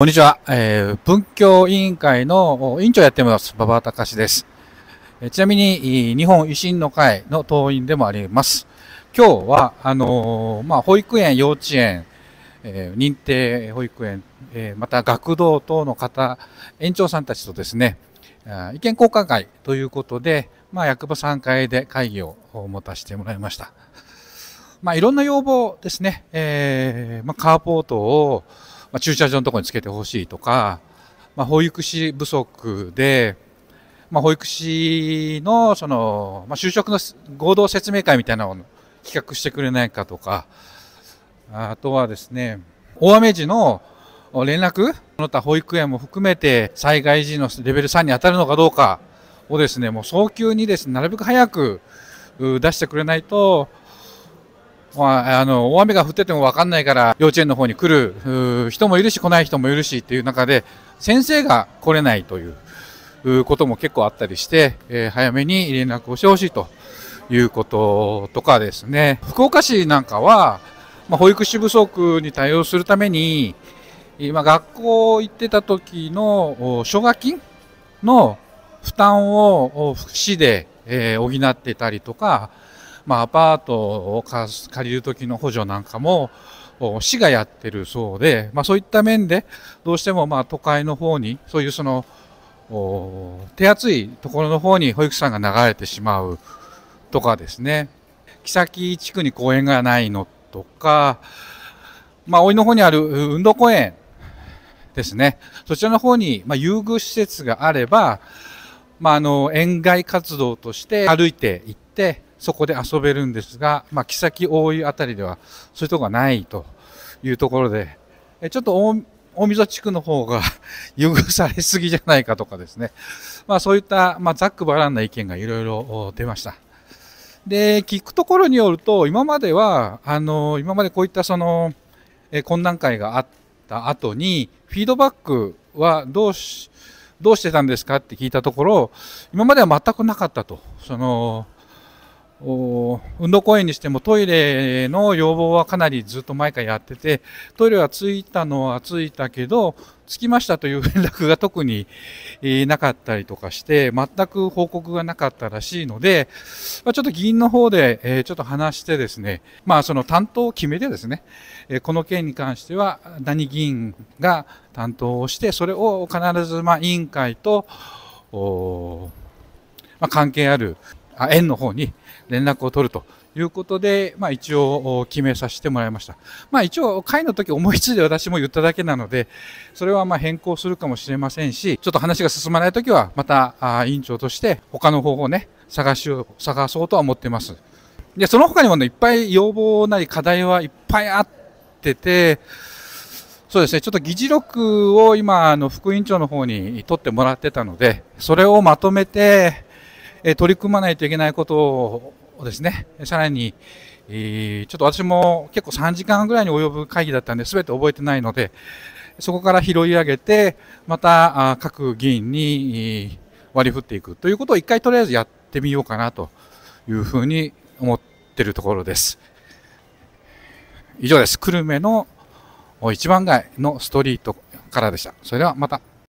こんにちは、えー。文教委員会の委員長をやっております、馬場隆です、えー。ちなみに、日本維新の会の党員でもあります。今日は、あのー、まあ、保育園、幼稚園、えー、認定保育園、えー、また学童等の方、園長さんたちとですね、意見交換会ということで、まあ、役場3階で会議を持たせてもらいました。まあ、いろんな要望ですね、えー、まあ、カーポートを、まあ、駐車場のところにつけてほしいとか、まあ、保育士不足で、まあ、保育士のその、まあ、就職の合同説明会みたいなのを企画してくれないかとか、あとはですね、大雨時の連絡、その他保育園も含めて災害時のレベル3に当たるのかどうかをですね、もう早急にですね、なるべく早く出してくれないと、あの、大雨が降っててもわかんないから幼稚園の方に来る人もいるし来ない人もいるしっていう中で先生が来れないということも結構あったりして、えー、早めに連絡をしてほしいということとかですね。福岡市なんかは、まあ、保育士不足に対応するために、今学校行ってた時の奨学金の負担を市で、えー、補ってたりとか、まあ、アパートを借りる時の補助なんかも、市がやってるそうで、まあ、そういった面で、どうしてもまあ都会の方に、そういうその、手厚いところの方に保育士さんが流れてしまうとかですね、木崎地区に公園がないのとか、まあ、おいの方にある運動公園ですね、そちらの方に、ま遊具施設があれば、まあ、あの、園外活動として歩いて行って、そこで遊べるんですが、まあ、木先大湯あたりではそういうとこがないというところで、ちょっと大溝地区の方が 優遇されすぎじゃないかとかですね、まあ、そういった、まあ、ざっくばらんな意見がいろいろ出ました。で、聞くところによると、今までは、あの、今までこういったその、え懇談会があった後に、フィードバックはどうし、どうしてたんですかって聞いたところ、今までは全くなかったと。その、運動公園にしてもトイレの要望はかなりずっと前からやってて、トイレは着いたのは着いたけど、着きましたという連絡が特になかったりとかして、全く報告がなかったらしいので、まちょっと議員の方でちょっと話してですね、まあその担当を決めてですね、この件に関しては何議員が担当をして、それを必ずまあ委員会と、ま関係あるあ園の方に連絡を取るということで、まあ、一応決めさせてもらいました。まあ、一応会の時思いついて私も言っただけなので、それはまあ変更するかもしれませんし、ちょっと話が進まない時はまたあ委員長として他の方法をね、探しを、探そうとは思ってます。で、その他にもね、いっぱい要望なり課題はいっぱいあってて、そうですね、ちょっと議事録を今、あの、副委員長の方に取ってもらってたので、それをまとめて、え取り組まないといけないことをですね、さらに、ちょっと私も結構3時間ぐらいに及ぶ会議だったんで、全て覚えてないので、そこから拾い上げて、また各議員に割り振っていくということを一回とりあえずやってみようかなというふうに思っているところです。以上です。久留米の一番街のストリートからでした。それではまた。